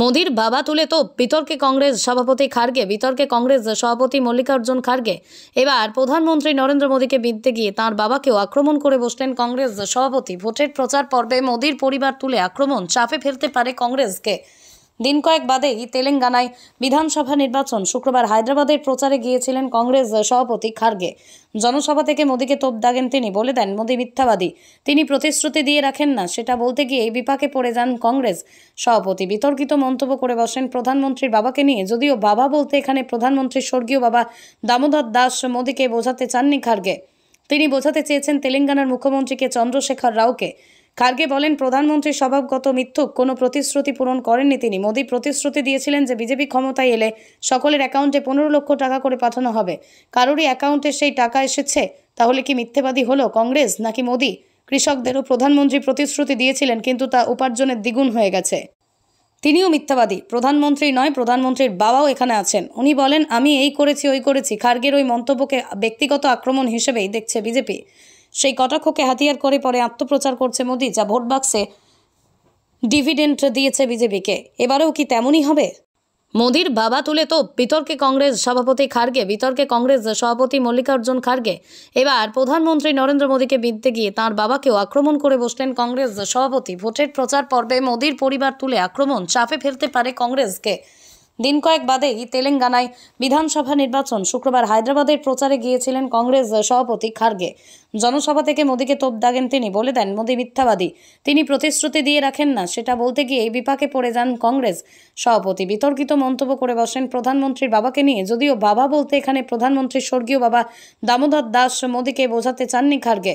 মোদির বাবা তুলে তো বিতর্কে কংগ্রেস সভাপতি খার্গে বিতর্কে কংগ্রেস সভাপতি মল্লিকার্জুন খার্গে এবার প্রধানমন্ত্রী নরেন্দ্র মোদীকে বিনতে গিয়ে তার বাবাকেও আক্রমণ করে বসলেন কংগ্রেস সভাপতি ভোটের প্রচার পর্বে মোদির পরিবার তুলে আক্রমণ চাপে ফেলতে পারে কংগ্রেসকে দিন কয়েক বাদেই তেলেঙ্গানায় বিধানসভা নির্বাচন শুক্রবার হায়দ্রাবাদের প্রচারে গিয়েছিলেন কংগ্রেস সভাপতি খার্গে জনসভা থেকে মোদীকে তোপ দাগেন তিনি বলে দেন মোদী মিথ্যাবাদী তিনি প্রতিশ্রুতি দিয়ে রাখেন না সেটা বলতে গিয়ে বিপাকে পড়ে যান কংগ্রেস সভাপতি বিতর্কিত মন্তব্য করে বসেন প্রধানমন্ত্রীর বাবাকে নিয়ে যদিও বাবা বলতে এখানে প্রধানমন্ত্রীর স্বর্গীয় বাবা দামোদর দাস মোদীকে বোঝাতে চাননি খার্গে তিনি বোঝাতে চেয়েছেন তেলেঙ্গানার মুখ্যমন্ত্রীকে চন্দ্রশেখর রাওকে খার্গে বলেন প্রধানমন্ত্রীর স্বভাবগত মিথ্যুক কোনো প্রতিশ্রুতি পূরণ করেননি তিনি মোদী প্রতিশ্রুতি দিয়েছিলেন যে বিজেপি ক্ষমতায় এলে সকলের অ্যাকাউন্টে পনেরো লক্ষ টাকা করে পাঠানো হবে কারোরই অ্যাকাউন্টে সেই টাকা এসেছে তাহলে কি মিথ্যেবাদী হলো কংগ্রেস নাকি মোদী কৃষকদেরও প্রধানমন্ত্রী প্রতিশ্রুতি দিয়েছিলেন কিন্তু তা উপার্জনের দ্বিগুণ হয়ে গেছে তিনিও মিথ্যাবাদী প্রধানমন্ত্রী নয় প্রধানমন্ত্রীর বাবাও এখানে আছেন উনি বলেন আমি এই করেছি ওই করেছি খার্গের ওই মন্তব্যকে ব্যক্তিগত আক্রমণ হিসেবেই দেখছে বিজেপি সেই কটাক্ষকে হাতিয়ার করে পরে আত্মপ্রচার করছে মোদি যা ভোট বাক্সে ডিভিডেন্ট দিয়েছে বিজেপিকে এবারেও কি তেমনই হবে মোদির বাবা তুলে তো বিতর্কে কংগ্রেস সভাপতি খার্গে বিতর্কে কংগ্রেস সভাপতি মল্লিকার্জুন খার্গে এবার প্রধানমন্ত্রী নরেন্দ্র মোদীকে বিনতে গিয়ে তার বাবাকেও আক্রমণ করে বসলেন কংগ্রেস সভাপতি ভোটের প্রচার পর্বে মোদির পরিবার তুলে আক্রমণ চাপে ফেলতে পারে কংগ্রেসকে দিন কয়েক বাদেই তেলেঙ্গানায় বিধানসভা নির্বাচন শুক্রবার হায়দ্রাবাদের প্রচারে গিয়েছিলেন কংগ্রেস সভাপতি খার্গে জনসভা থেকে মোদীকে তোপ দাগেন তিনি বলে দেন মোদী মিথ্যাবাদী তিনি প্রতিশ্রুতি দিয়ে রাখেন না সেটা বলতে গিয়ে বিপাকে পড়ে যান কংগ্রেস সভাপতি বিতর্কিত মন্তব্য করে বসেন প্রধানমন্ত্রীর বাবাকে নিয়ে যদিও বাবা বলতে এখানে প্রধানমন্ত্রীর স্বর্গীয় বাবা দামোদর দাস মোদীকে বোঝাতে চাননি খার্গে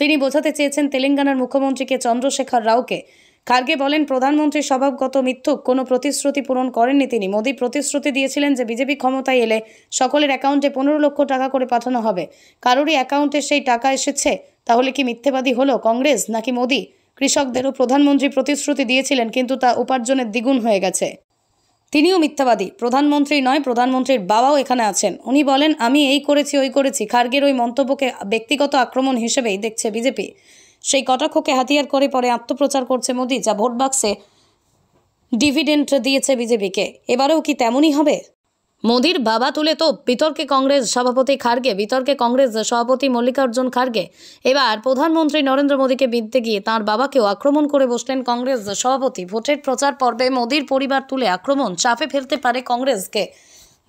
তিনি বোঝাতে চেয়েছেন তেলেঙ্গানার মুখ্যমন্ত্রীকে চন্দ্রশেখর রাওকে খার্গে বলেন প্রধানমন্ত্রী স্বভাবগত মিথ্যুক কোনো প্রতিশ্রুতি পূরণ করেননি তিনি মোদী প্রতিশ্রুতি দিয়েছিলেন যে বিজেপি ক্ষমতায় এলে সকলের অ্যাকাউন্টে পনেরো লক্ষ টাকা করে পাঠানো হবে কারোরই অ্যাকাউন্টে সেই টাকা এসেছে তাহলে কি মিথ্যেবাদী হলো কংগ্রেস নাকি মোদী কৃষকদেরও প্রধানমন্ত্রী প্রতিশ্রুতি দিয়েছিলেন কিন্তু তা উপার্জনের দ্বিগুণ হয়ে গেছে তিনিও মিথ্যাবাদী প্রধানমন্ত্রী নয় প্রধানমন্ত্রীর বাবাও এখানে আছেন উনি বলেন আমি এই করেছি ওই করেছি খার্গের ওই মন্তব্যকে ব্যক্তিগত আক্রমণ হিসেবেই দেখছে বিজেপি সেই কটাক্ষকে হাতিয়ার করে পরে আত্মপ্রচার করছে মোদি যা ভোট বাক্সে ডিভিডেন্ট দিয়েছে বিজেপিকে এবারেও কি তেমনই হবে মোদির বাবা তুলে তো বিতর্কে কংগ্রেস সভাপতি খার্গে বিতর্কে কংগ্রেস সভাপতি মল্লিকার্জুন খার্গে এবার প্রধানমন্ত্রী নরেন্দ্র মোদীকে বিদ্যে গিয়ে তাঁর বাবাকেও আক্রমণ করে বসলেন কংগ্রেস সভাপতি ভোটের প্রচার পর্বে মোদির পরিবার তুলে আক্রমণ চাপে ফেলতে পারে কংগ্রেসকে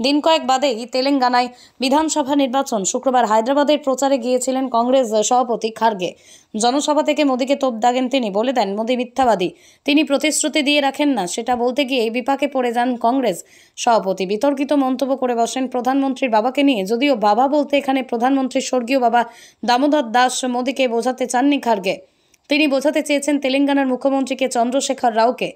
দিন কয়েক বাদেই তেলেঙ্গানায় বিধানসভা নির্বাচন শুক্রবার হায়দ্রাবাদের প্রচারে গিয়েছিলেন কংগ্রেস সভাপতি খার্গে জনসভা থেকে মোদীকে তোপ দাগেন তিনি বলে দেন মোদী মিথ্যাবাদী তিনি প্রতিশ্রুতি দিয়ে রাখেন না সেটা বলতে গিয়ে বিপাকে পড়ে যান কংগ্রেস সভাপতি বিতর্কিত মন্তব্য করে বসেন প্রধানমন্ত্রীর বাবাকে নিয়ে যদিও বাবা বলতে এখানে প্রধানমন্ত্রীর স্বর্গীয় বাবা দামোদর দাস মোদীকে বোঝাতে চাননি খার্গে তিনি বোঝাতে চেয়েছেন তেলেঙ্গানার মুখ্যমন্ত্রীকে চন্দ্রশেখর রাওকে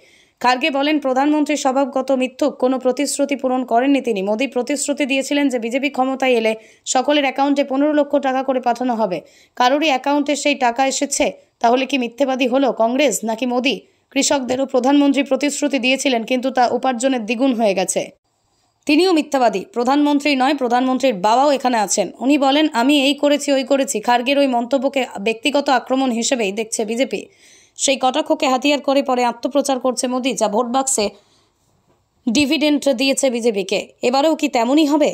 খার্গে বলেন প্রধানমন্ত্রী স্বভাবগত মিথ্যুক কোনো প্রতিশ্রুতি পূরণ করেননি তিনি মোদী প্রতিশ্রুতি দিয়েছিলেন যে বিজেপি ক্ষমতায় এলে সকলের অ্যাকাউন্টে পনেরো লক্ষ টাকা করে পাঠানো হবে কারোরই অ্যাকাউন্টে সেই টাকা এসেছে তাহলে কি মিথ্যেবাদী হলো কংগ্রেস নাকি মোদী কৃষকদেরও প্রধানমন্ত্রী প্রতিশ্রুতি দিয়েছিলেন কিন্তু তা উপার্জনের দ্বিগুণ হয়ে গেছে তিনিও মিথ্যাবাদী প্রধানমন্ত্রী নয় প্রধানমন্ত্রীর বাবাও এখানে আছেন উনি বলেন আমি এই করেছি ওই করেছি খার্গের ওই মন্তব্যকে ব্যক্তিগত আক্রমণ হিসেবেই দেখছে বিজেপি সেই কটাক্ষকে হাতিয়ার করে পরে আত্মপ্রচার করছে মোদি যা ভোট বাক্সে ডিভিডেন্ট দিয়েছে বিজেপিকে এবারেও কি তেমনই হবে